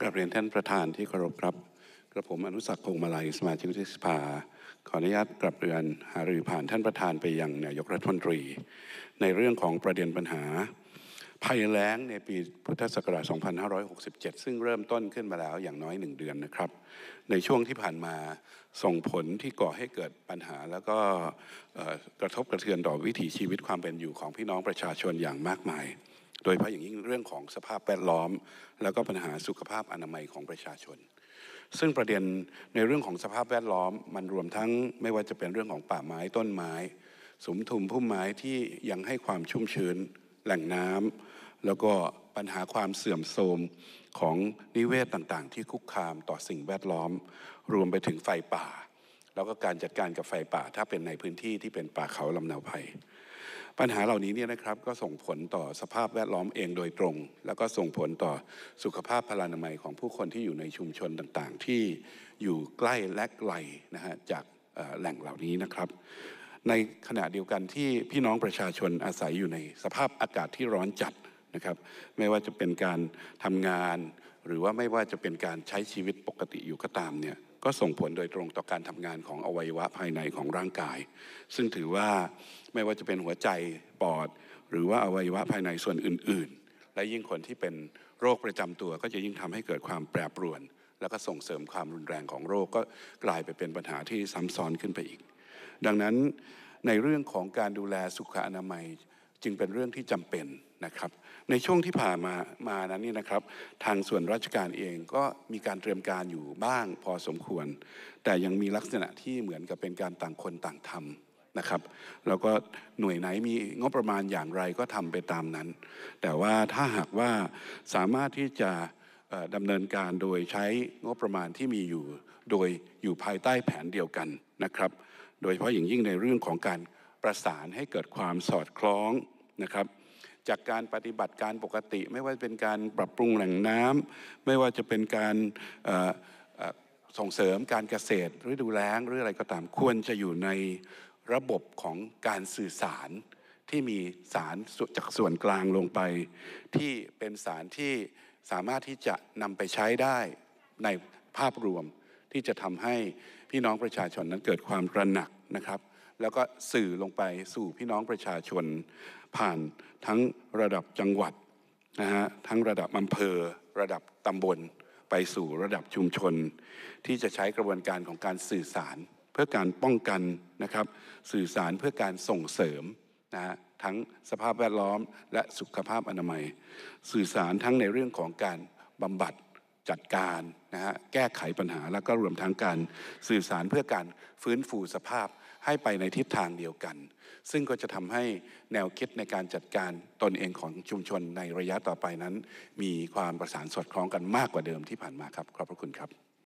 กราบเรียนท่านประธานที่เคารพครับ กระผมอนุสักพงมาลัยสมาชิกวุฒิสภาขออนุญาตกลับเรียนหารือผ่านท่านประธานไปยังนายกรัฐมนตรี ในเรื่องของประเด็นปัญหา ภัยแล้ง ในปีพุทธศักราช 2567 ซึ่งเริ่มต้นขึ้นมาแล้วอย่างน้อยหนึ่งเดือนนะครับ ในช่วงที่ผ่านมาส่งผลที่ก่อให้เกิดปัญหา แล้วก็กระทบกระเทือนต่อวิถีชีวิตความเป็นอยู่ของพี่น้องประชาชนอย่างมากมายโดยเฉพาะอย่างยิ่งเรื่องของสภาพแวดล้อม แล้วก็ปัญหาสุขภาพอนามัยของประชาชน ซึ่งประเด็นในเรื่องของสภาพแวดล้อม มันรวมทั้งไม่ว่าจะเป็นเรื่องของป่าไม้ต้นไม้สมทุมพุ่มไม้ที่ยังให้ความชุ่มชื้น แหล่งน้ำ แล้วก็ปัญหาความเสื่อมโทรมของนิเวศต่างๆ ที่คุกคามต่อสิ่งแวดล้อม รวมไปถึงไฟป่า แล้วก็การจัดการกับไฟป่าถ้าเป็นในพื้นที่ที่เป็นป่าเขาลำนาวไพปัญหาเหล่านี้เนี่ยนะครับก็ส่งผลต่อสภาพแวดล้อมเองโดยตรง แล้วก็ส่งผลต่อสุขภาพพลานามัยของผู้คนที่อยู่ในชุมชนต่างๆ ที่อยู่ใกล้และไกลนะฮะจากแหล่งเหล่านี้นะครับ ในขณะเดียวกันที่พี่น้องประชาชนอาศัยอยู่ในสภาพอากาศที่ร้อนจัดนะครับ ไม่ว่าจะเป็นการทำงาน หรือว่าไม่ว่าจะเป็นการใช้ชีวิตปกติอยู่ก็ตามเนี่ยก็ส่งผลโดยตรงต่อการทำงานของอวัยวะภายในของร่างกาย ซึ่งถือว่าไม่ว่าจะเป็นหัวใจปอดหรือว่าอวัยวะภายในส่วนอื่นๆ และยิ่งคนที่เป็นโรคประจำตัว ก็จะยิ่งทำให้เกิดความแปรปรวน แล้วก็ส่งเสริมความรุนแรงของโรคก็กลายไปเป็นปัญหาที่ซ้าซ้อนขึ้นไปอีก ดังนั้นในเรื่องของการดูแลสุขอนามัยจึงเป็นเรื่องที่จำเป็นนะครับ ในช่วงที่ผ่านมามานั้นนี่นะครับ ทางส่วนราชการเองก็มีการเตรียมการอยู่บ้างพอสมควร แต่ยังมีลักษณะที่เหมือนกับเป็นการต่างคนต่างทำนะครับแล้วก็หน่วยไหนมีงบประมาณอย่างไรก็ทำไปตามนั้น แต่ว่าถ้าหากว่าสามารถที่จะดำเนินการโดยใช้งบประมาณที่มีอยู่ โดยอยู่ภายใต้แผนเดียวกันนะครับ โดยเฉพาะอย่างยิ่งในเรื่องของการประสานให้เกิดความสอดคล้องนะครับ จากการปฏิบัติการปกติไม่ว่าจะเป็นการปรับปรุงแหล่งน้ำ ไม่ว่าจะเป็นการส่งเสริมการเกษตรอดูแล้ง หรืออะไรก็ตามควรจะอยู่ในระบบของการสื่อสารที่มีสารจากส่วนกลางลงไป ที่เป็นสารที่สามารถที่จะนำไปใช้ได้ในภาพรวมที่จะทำให้พี่น้องประชาชนนั้นเกิดความระหนักนะครับแล้วก็สื่อลงไปสู่พี่น้องประชาชน ผ่านทั้งระดับจังหวัดนะฮะทั้งระดับอำเภอระดับตำบลไปสู่ระดับชุมชน ที่จะใช้กระบวนการของการสื่อสาร เพื่อการป้องกันนะครับสื่อสารเพื่อการส่งเสริมนะฮะทั้งสภาพแวดล้อมและสุขภาพอนามัย สื่อสารทั้งในเรื่องของการบำบัดจัดการนะฮะแก้ไขปัญหา แล้วก็รวมทั้งการสื่อสารเพื่อการฟื้นฟูสภาพให้ไปในทิศทางเดียวกัน ซึ่งก็จะทำให้แนวคิดในการจัดการตนเองของชุมชนในระยะต่อไปนั้นมีความประสานสอดคล้องกันมากกว่าเดิมที่ผ่านมาครับ ขอบพระคุณครับ